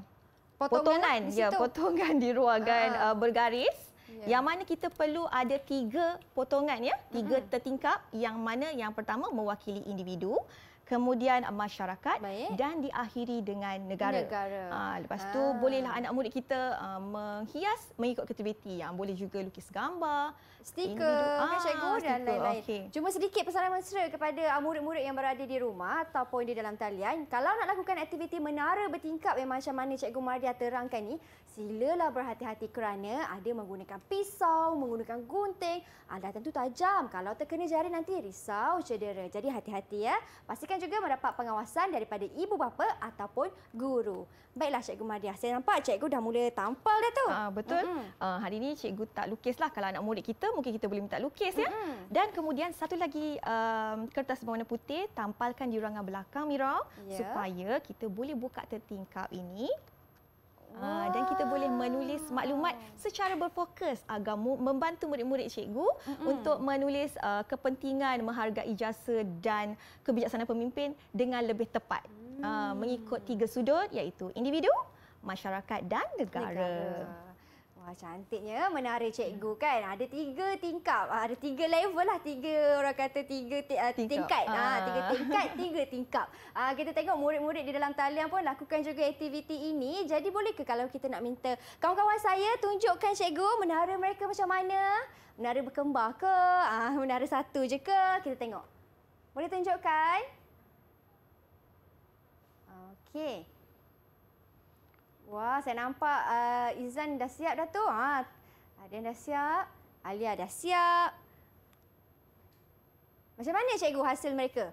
potongan, potongan di ya potongan di ruangan uh. Uh, bergaris yeah. yang mana kita perlu ada tiga potongan ya tiga uh-huh. tertingkap yang mana yang pertama mewakili individu kemudian masyarakat Baik. dan diakhiri dengan negara. negara. Ha, lepas ha. tu ah. bolehlah anak murid kita ha, menghias mengikut aktiviti yang boleh juga lukis gambar, stiker, ah, kan cikgu dan lain-lain. Okay. Cuma sedikit pesanan mesra kepada murid-murid yang berada di rumah ataupun di dalam talian, kalau nak lakukan aktiviti menara bertingkap yang macam mana cikgu Mardia terangkan ni, silalah berhati-hati kerana ada menggunakan pisau, menggunakan gunting, anda tentu tajam. Kalau terkena jari nanti risau cedera. Jadi hati-hati ya. Pastikan juga mendapat pengawasan daripada ibu bapa ataupun guru. Baiklah Cikgu Madia, saya nampak Cikgu dah mula tampal dah tu. Ha, betul. Mm-hmm. Uh, hari ini Cikgu tak lukis lah Kalau anak murid kita, mungkin kita boleh minta lukis ya. Mm-hmm. Dan kemudian satu lagi um, kertas berwarna putih, tampalkan di ruangan belakang Mira. Yeah. Supaya kita boleh buka tertingkap ini. Wah. Dan kita boleh ah. menulis maklumat secara berfokus agar membantu murid-murid cikgu mm-hmm. untuk menulis uh, kepentingan menghargai jasa dan kebijaksanaan pemimpin dengan lebih tepat. Mm. Uh, mengikut tiga sudut iaitu individu, masyarakat dan negara. negara. Wah cantiknya menara hmm. cikgu hmm. kan. Ada tiga tingkap. Ah, ada tiga level lah. Tiga orang kata tiga ah, tingkat. tingkat. Ah, ha, tiga tingkat, tiga tingkap. Ha, kita tengok murid-murid di dalam talian pun lakukan juga aktiviti ini. Jadi boleh ke kalau kita nak minta kawan-kawan saya tunjukkan cikgu menara mereka macam mana? Menara berkembar ke? Ha, menara satu je ke? Kita tengok. Boleh tunjukkan? Okey. Wah, saya nampak uh, Izan dah siap dah tu. Ha. Aden dah siap, Alia dah siap. Macam mana cikgu hasil mereka?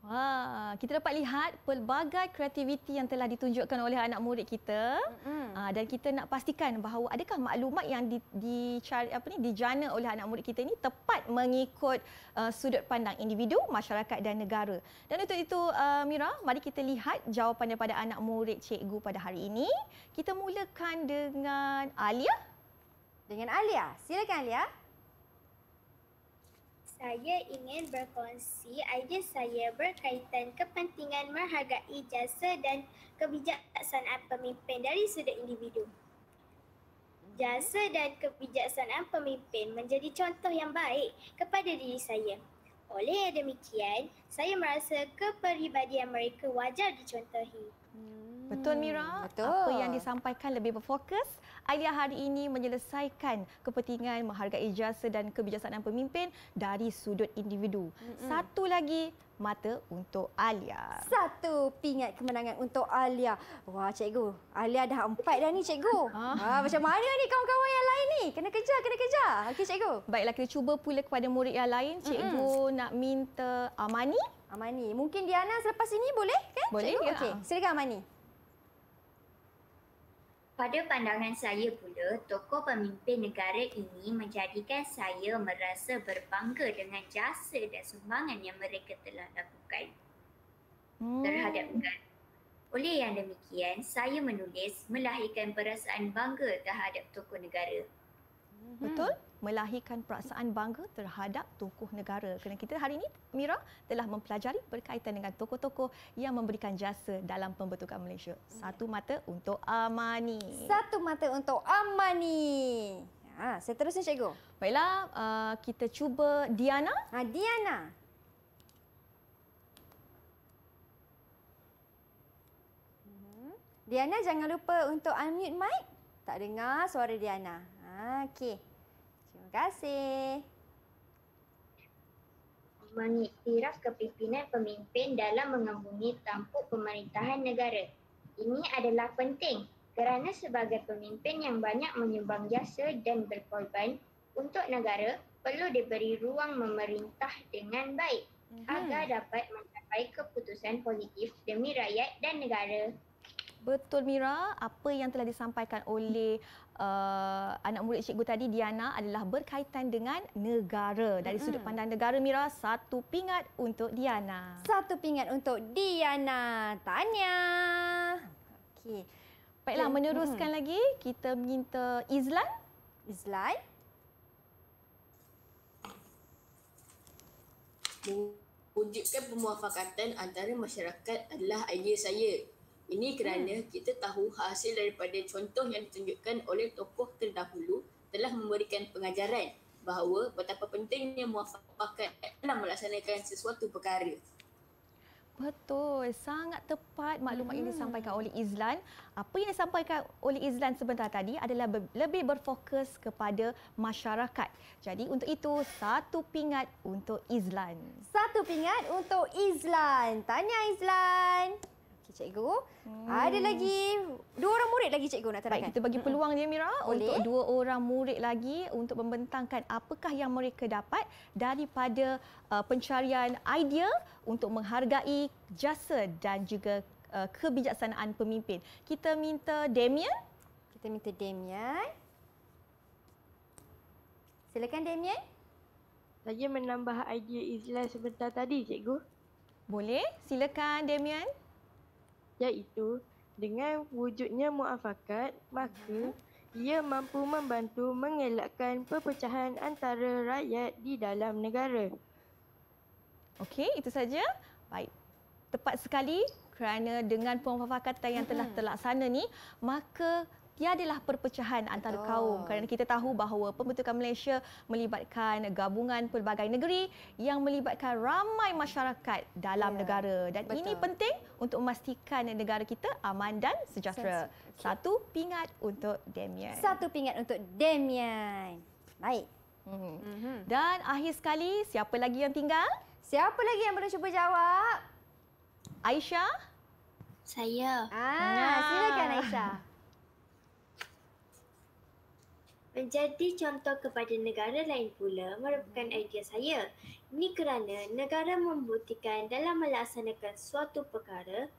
Wah, kita dapat lihat pelbagai kreativiti yang telah ditunjukkan oleh anak murid kita. Mm-hmm. dan kita nak pastikan bahawa adakah maklumat yang di, dicari apa ni dijana oleh anak murid kita ini tepat mengikut uh, sudut pandang individu, masyarakat dan negara. Dan untuk itu uh, Mira, mari kita lihat jawapan daripada anak murid cikgu pada hari ini. Kita mulakan dengan Alia. Dengan Alia. Silakan Alia. Saya ingin berkongsi idea saya berkaitan kepentingan menghargai jasa dan kebijaksanaan pemimpin dari sudut individu. Jasa dan kebijaksanaan pemimpin menjadi contoh yang baik kepada diri saya. Oleh demikian, saya merasa keperibadian mereka wajar dicontohi. Hmm. Betul Mira. Hmm, betul. Apa yang disampaikan lebih berfokus. Aliyah hari ini menyelesaikan kepentingan menghargai jasa dan kebijaksanaan pemimpin dari sudut individu. Mm-mm. Satu lagi mata untuk Alia. Satu pingat kemenangan untuk Alia. Wah, cikgu. Alia dah empat dah ni, cikgu. Ha? Ha, macam mana ni kawan-kawan yang lain ni? Kena kerja, kena kerja. Okey, cikgu. Baiklah, kita cuba pula kepada murid yang lain. Cikgu mm-hmm. nak minta Amani. Amani. Mungkin Diana selepas ini boleh? Kan, boleh. Ya. Okey, silakan Amani. Pada pandangan saya pula, tokoh pemimpin negara ini menjadikan saya merasa berbangga dengan jasa dan sumbangan yang mereka telah lakukan hmm. terhadap negara. Oleh yang demikian, saya menulis melahirkan perasaan bangga terhadap tokoh negara. Betul? Hmm melahirkan perasaan bangga terhadap tokoh negara. Kerana kita hari ini, Mira, telah mempelajari berkaitan dengan tokoh-tokoh yang memberikan jasa dalam pembentukan Malaysia. Satu mata untuk Amani. Satu mata untuk Amani. Ha, seterusnya, Cikgu. Baiklah, uh, kita cuba Diana. Ha, Diana. Mhm. Diana jangan lupa untuk unmute mic. Tak dengar suara Diana. Ha, Okey kasih. Mengiktiraf kepimpinan pemimpin dalam mengembungi tampuk pemerintahan negara. Ini adalah penting kerana sebagai pemimpin yang banyak menyumbang jasa dan berkorban untuk negara perlu diberi ruang memerintah dengan baik mm-hmm. agar dapat mencapai keputusan positif demi rakyat dan negara. Betul Mira, apa yang telah disampaikan oleh uh, anak murid cikgu tadi Diana adalah berkaitan dengan negara dari mm-hmm. sudut pandang negara Mira satu pingat untuk Diana satu pingat untuk Diana tanya okey baiklah okay. meneruskan mm-hmm. lagi kita minta Izlan Izlan Wujudkan pemuafakatan antara masyarakat adalah idea saya ini kerana hmm. kita tahu hasil daripada contoh yang ditunjukkan oleh tokoh terdahulu telah memberikan pengajaran bahawa betapa pentingnya muafakat dalam melaksanakan sesuatu perkara. Betul. Sangat tepat maklumat hmm. ini disampaikan oleh Izlan. Apa yang disampaikan oleh Izlan sebentar tadi adalah lebih berfokus kepada masyarakat. Jadi untuk itu, satu pingat untuk Izlan. Satu pingat untuk Izlan. Tanya Izlan cikgu. Hmm. Ada lagi dua orang murid lagi cikgu nak terangkan. Baik, kita bagi peluang dia Mira Boleh. untuk dua orang murid lagi untuk membentangkan apakah yang mereka dapat daripada uh, pencarian idea untuk menghargai jasa dan juga uh, kebijaksanaan pemimpin. Kita minta Damien, Kita minta Damien, Silakan Damien, Saya menambah idea Izla sebentar tadi, cikgu. Boleh. Silakan Damian iaitu dengan wujudnya muafakat maka mhm. ia mampu membantu mengelakkan perpecahan antara rakyat di dalam negara. Okey, itu saja. Baik. Tepat sekali kerana dengan pemufakatan yang telah mhm. terlaksana ni, maka tiadalah perpecahan antara Betul. kaum kerana kita tahu bahawa pembentukan Malaysia melibatkan gabungan pelbagai negeri yang melibatkan ramai masyarakat dalam yeah. negara dan Betul. ini penting untuk memastikan negara kita aman dan sejahtera. Okay. Satu pingat untuk Damien. Satu pingat untuk Damien. Baik. Mm-hmm. Dan akhir sekali, siapa lagi yang tinggal? Siapa lagi yang belum cuba jawab? Aisyah? Saya. Ah, nah. silakan Aisyah. Menjadi contoh kepada negara lain pula merupakan hmm. idea saya. Ini kerana negara membuktikan dalam melaksanakan suatu perkara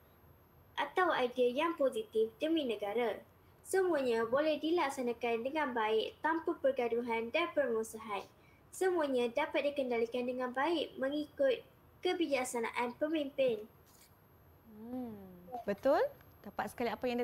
atau idea yang positif demi negara. Semuanya boleh dilaksanakan dengan baik tanpa pergaduhan dan permusuhan. Semuanya dapat dikendalikan dengan baik mengikut kebijaksanaan pemimpin. Hmm, betul? Tepat sekali apa yang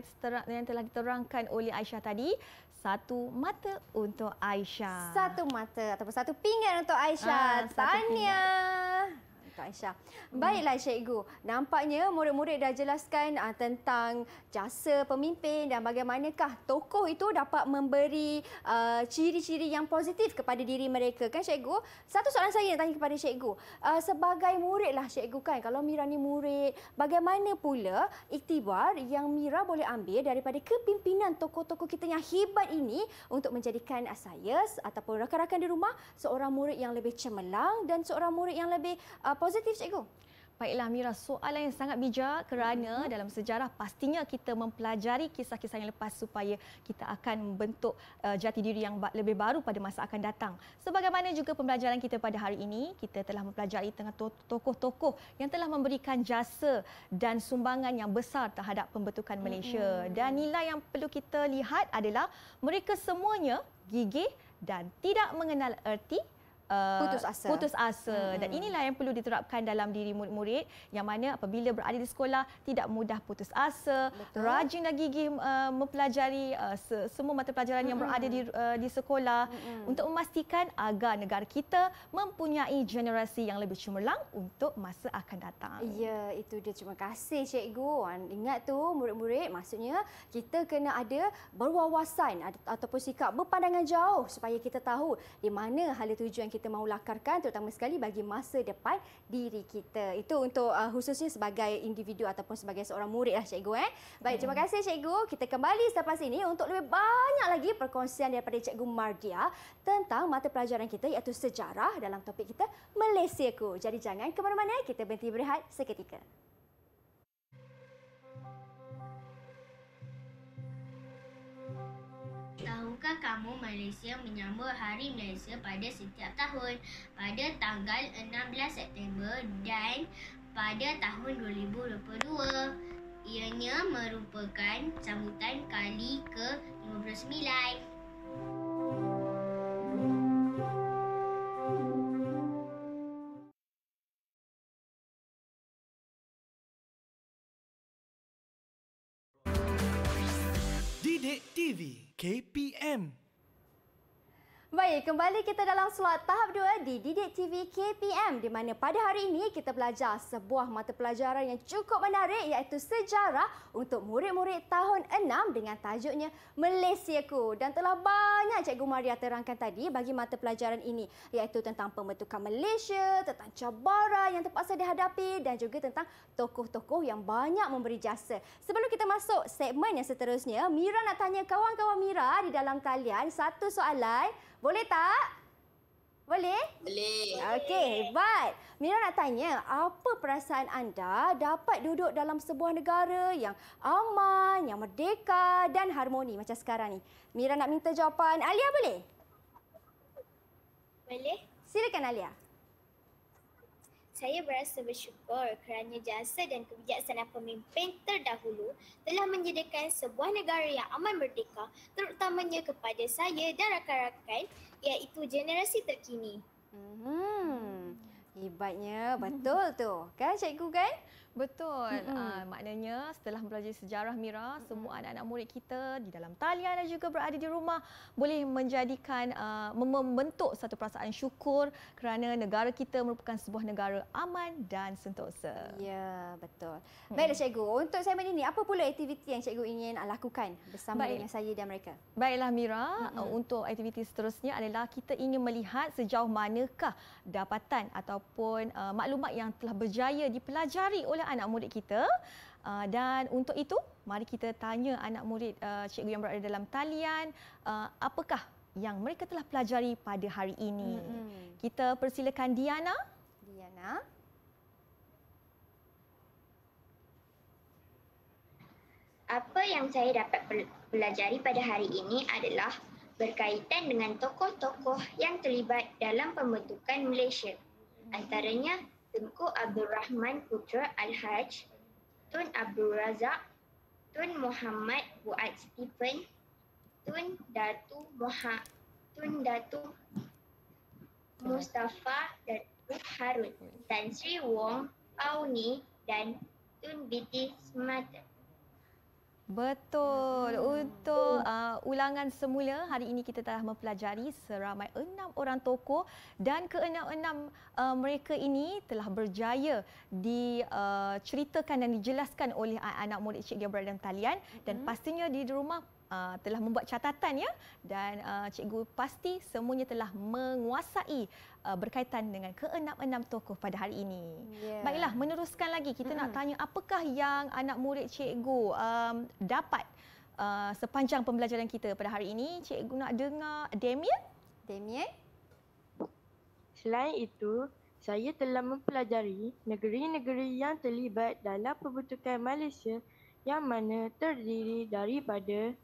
telah diterangkan oleh Aisyah tadi satu mata untuk Aisyah. Satu mata ataupun satu pinggan untuk Aisyah. Ah, Tahniah. Kak Aisyah. Hmm. Baiklah Cikgu, nampaknya murid-murid dah jelaskan uh, tentang jasa pemimpin dan bagaimanakah tokoh itu dapat memberi uh, ciri-ciri yang positif kepada diri mereka kan Cikgu? Satu soalan saya nak tanya kepada Cikgu. Uh, sebagai muridlah Cikgu kan, kalau Mira ni murid, bagaimana pula iktibar yang Mira boleh ambil daripada kepimpinan tokoh-tokoh kita yang hebat ini untuk menjadikan saya ataupun rakan-rakan di rumah seorang murid yang lebih cemerlang dan seorang murid yang lebih uh, positif cikgu. Baiklah Mira, soalan yang sangat bijak kerana mm-hmm. dalam sejarah pastinya kita mempelajari kisah-kisah yang lepas supaya kita akan membentuk uh, jati diri yang ba- lebih baru pada masa akan datang. Sebagaimana juga pembelajaran kita pada hari ini, kita telah mempelajari tengah tokoh-tokoh yang telah memberikan jasa dan sumbangan yang besar terhadap pembentukan Malaysia. Mm-hmm. Dan nilai yang perlu kita lihat adalah mereka semuanya gigih dan tidak mengenal erti Uh, putus asa. Putus asa. Hmm. Dan inilah yang perlu diterapkan dalam diri murid-murid yang mana apabila berada di sekolah tidak mudah putus asa, Betul. rajin dan gigih uh, mempelajari uh, semua mata pelajaran hmm. yang berada hmm. di uh, di sekolah hmm. untuk memastikan agar negara kita mempunyai generasi yang lebih cemerlang untuk masa akan datang. Ya, itu dia. Terima kasih cikgu. Ingat tu murid-murid, maksudnya kita kena ada berwawasan ataupun sikap berpandangan jauh supaya kita tahu di mana hala tujuan kita kita mahu lakarkan terutama sekali bagi masa depan diri kita. Itu untuk uh, khususnya sebagai individu ataupun sebagai seorang murid lah cikgu eh. Baik, terima hmm. kasih cikgu. Kita kembali selepas ini untuk lebih banyak lagi perkongsian daripada cikgu Mardia tentang mata pelajaran kita iaitu sejarah dalam topik kita Malaysia ku. Jadi jangan ke mana-mana, kita berhenti berehat seketika. Tahukah kamu Malaysia menyambut Hari Malaysia pada setiap tahun pada tanggal 16 September dan pada tahun 2022? Ianya merupakan sambutan kali ke-59. TV KPM Baik, kembali kita dalam slot tahap 2 di Didik TV KPM di mana pada hari ini kita belajar sebuah mata pelajaran yang cukup menarik iaitu sejarah untuk murid-murid tahun 6 dengan tajuknya Malaysia Ku. Dan telah banyak Cikgu Maria terangkan tadi bagi mata pelajaran ini iaitu tentang pembentukan Malaysia, tentang cabaran yang terpaksa dihadapi dan juga tentang tokoh-tokoh yang banyak memberi jasa. Sebelum kita masuk segmen yang seterusnya, Mira nak tanya kawan-kawan Mira di dalam talian satu soalan. Boleh tak? Boleh? Boleh. Okey, hebat. Mira nak tanya, apa perasaan anda dapat duduk dalam sebuah negara yang aman, yang merdeka dan harmoni macam sekarang ni? Mira nak minta jawapan. Alia boleh? Boleh. Silakan Alia saya berasa bersyukur kerana jasa dan kebijaksanaan pemimpin terdahulu telah menjadikan sebuah negara yang aman merdeka terutamanya kepada saya dan rakan-rakan iaitu generasi terkini. Hmm, hebatnya betul tu kan cikgu kan? Betul. Mm-hmm. Uh, maknanya setelah mempelajari sejarah Mira, mm-hmm. semua anak-anak murid kita di dalam talian dan juga berada di rumah boleh menjadikan uh, membentuk satu perasaan syukur kerana negara kita merupakan sebuah negara aman dan sentosa. Ya, yeah, betul. Mm-hmm. Baiklah cikgu, untuk saya ini apa pula aktiviti yang cikgu ingin lakukan bersama Baik. dengan saya dan mereka? Baiklah Mira, mm-hmm. uh, untuk aktiviti seterusnya adalah kita ingin melihat sejauh manakah dapatan ataupun uh, maklumat yang telah berjaya dipelajari oleh anak murid kita. Ah, dan untuk itu, mari kita tanya anak murid ah, cikgu yang berada dalam talian, ah, apakah yang mereka telah pelajari pada hari ini? Hmm. Kita persilakan Diana. Diana. Apa yang saya dapat pelajari pada hari ini adalah berkaitan dengan tokoh-tokoh yang terlibat dalam pembentukan Malaysia. Mm-hmm. Antaranya Tunku Abdul Rahman Putra Al-Hajj, Tun Abdul Razak, Tun Muhammad Buat Stephen, Tun Datu Moha, Tun Datu Mustafa dan Tun Harun, dan Sri Wong Auni dan Tun Biti Smater. Betul. Hmm. Untuk uh, ulangan semula, hari ini kita telah mempelajari seramai enam orang tokoh dan keenam-enam uh, mereka ini telah berjaya diceritakan uh, dan dijelaskan oleh anak murid Cik Gabriel dalam talian dan hmm. pastinya di rumah uh, telah membuat catatan ya dan uh, cikgu pasti semuanya telah menguasai uh, berkaitan dengan keenam-enam tokoh pada hari ini. Yeah. Baiklah meneruskan lagi kita mm-hmm. nak tanya apakah yang anak murid cikgu um, dapat uh, sepanjang pembelajaran kita pada hari ini? Cikgu nak dengar Damien? Damien? Selain itu saya telah mempelajari negeri-negeri yang terlibat dalam pembentukan Malaysia yang mana terdiri daripada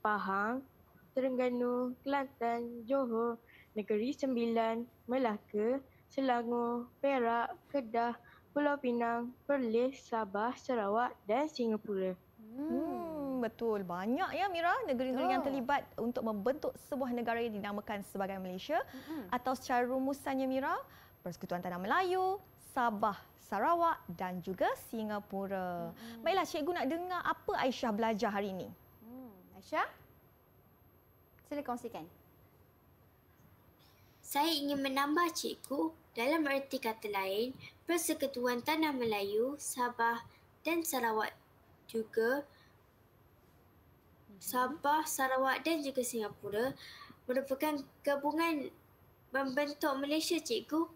Pahang, Terengganu, Kelantan, Johor, Negeri Sembilan, Melaka, Selangor, Perak, Kedah, Pulau Pinang, Perlis, Sabah, Sarawak dan Singapura. Hmm, betul. Banyak ya Mira negeri-negeri oh. yang terlibat untuk membentuk sebuah negara yang dinamakan sebagai Malaysia hmm. atau secara rumusannya Mira, Persekutuan Tanah Melayu, Sabah, Sarawak dan juga Singapura. Hmm. Baiklah, cikgu nak dengar apa Aisyah belajar hari ini? Aisyah, sila kongsikan. Saya ingin menambah cikgu dalam erti kata lain, Persekutuan Tanah Melayu, Sabah dan Sarawak juga mhm. Sabah, Sarawak dan juga Singapura merupakan gabungan membentuk Malaysia cikgu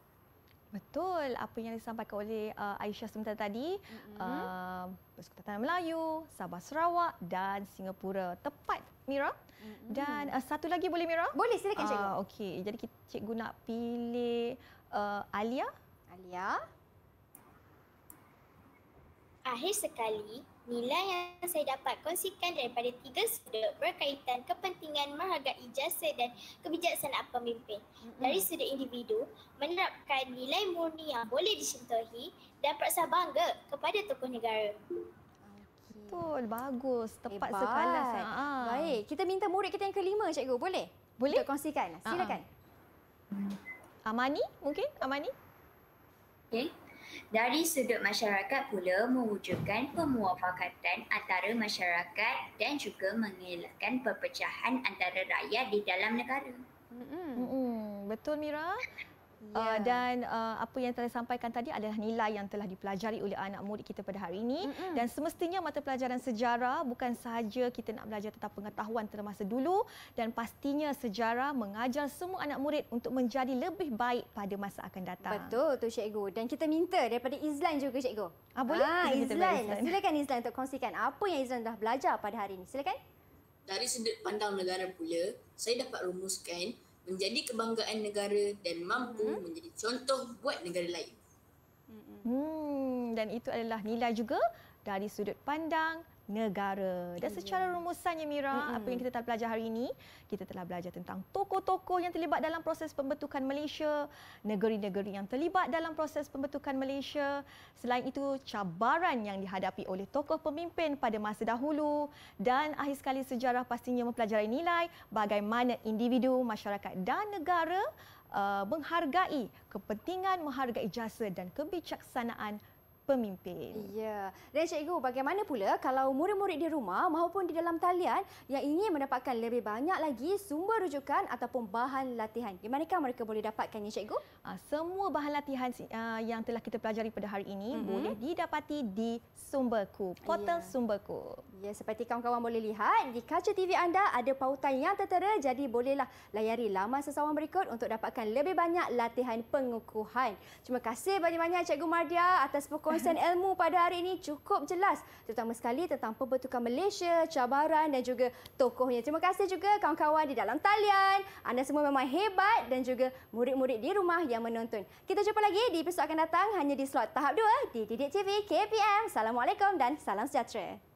Betul. Apa yang disampaikan oleh uh, Aisyah sebentar tadi, mm-hmm. uh, Persekutuan Melayu, Sabah Sarawak dan Singapura. Tepat, Mira. Mm-hmm. Dan uh, satu lagi boleh, Mira? Boleh, silakan Cikgu. Uh, Okey, jadi kita, Cikgu nak pilih uh, Alia. Alia. Akhir sekali, Nilai yang saya dapat kongsikan daripada tiga sudut berkaitan kepentingan menghargai jasa dan kebijaksanaan pemimpin. Mm-hmm. Dari sudut individu, menerapkan nilai murni yang boleh disentuhi dan rasa bangga kepada tokoh negara. Betul, bagus. Tepat Hebat. sekalas. Kan? Baik, kita minta murid kita yang kelima, cikgu. Boleh? Boleh? Untuk kongsikan. Silakan. uh Amani, mungkin? Amani? Okay. Dari sudut masyarakat pula mewujudkan pemuafakatan antara masyarakat dan juga mengelakkan perpecahan antara rakyat di dalam negara. Mm-mm. Mm-mm. Betul Mira? Yeah. Uh, dan uh, apa yang telah sampaikan tadi adalah nilai yang telah dipelajari oleh anak murid kita pada hari ini. Mm-hmm. Dan semestinya mata pelajaran sejarah bukan sahaja kita nak belajar tentang pengetahuan termasa dulu dan pastinya sejarah mengajar semua anak murid untuk menjadi lebih baik pada masa akan datang. Betul tu Cikgu. Dan kita minta daripada Izlan juga Cikgu. Ah, boleh? Ah, Izlan. Izlan. Silakan Izlan untuk kongsikan apa yang Izlan dah belajar pada hari ini. Silakan. Dari sudut pandang negara pula, saya dapat rumuskan menjadi kebanggaan negara dan mampu hmm menjadi contoh buat negara lain. Hmm, dan itu adalah nilai juga dari sudut pandang negara. Dan secara rumusannya Mira, mm-hmm. apa yang kita telah belajar hari ini? Kita telah belajar tentang tokoh-tokoh yang terlibat dalam proses pembentukan Malaysia, negeri-negeri yang terlibat dalam proses pembentukan Malaysia. Selain itu, cabaran yang dihadapi oleh tokoh pemimpin pada masa dahulu dan akhir sekali sejarah pastinya mempelajari nilai bagaimana individu, masyarakat dan negara uh, menghargai kepentingan, menghargai jasa dan kebijaksanaan pemimpin. Ya. Dan cikgu, bagaimana pula kalau murid-murid di rumah maupun di dalam talian yang ingin mendapatkan lebih banyak lagi sumber rujukan ataupun bahan latihan? Di manakah mereka boleh dapatkannya, cikgu? Ah, semua bahan latihan ah, yang telah kita pelajari pada hari ini mm-hmm. boleh didapati di Sumberku, portal ya. Sumberku. Ya, seperti kawan-kawan boleh lihat, di kaca TV anda ada pautan yang tertera jadi bolehlah layari laman sesawang berikut untuk dapatkan lebih banyak latihan pengukuhan. Terima kasih banyak-banyak Cikgu Mardia atas pokok kawasan ilmu pada hari ini cukup jelas terutama sekali tentang pembentukan Malaysia, cabaran dan juga tokohnya. Terima kasih juga kawan-kawan di dalam talian. Anda semua memang hebat dan juga murid-murid di rumah yang menonton. Kita jumpa lagi di episod akan datang hanya di slot tahap 2 di Didik TV KPM. Assalamualaikum dan salam sejahtera.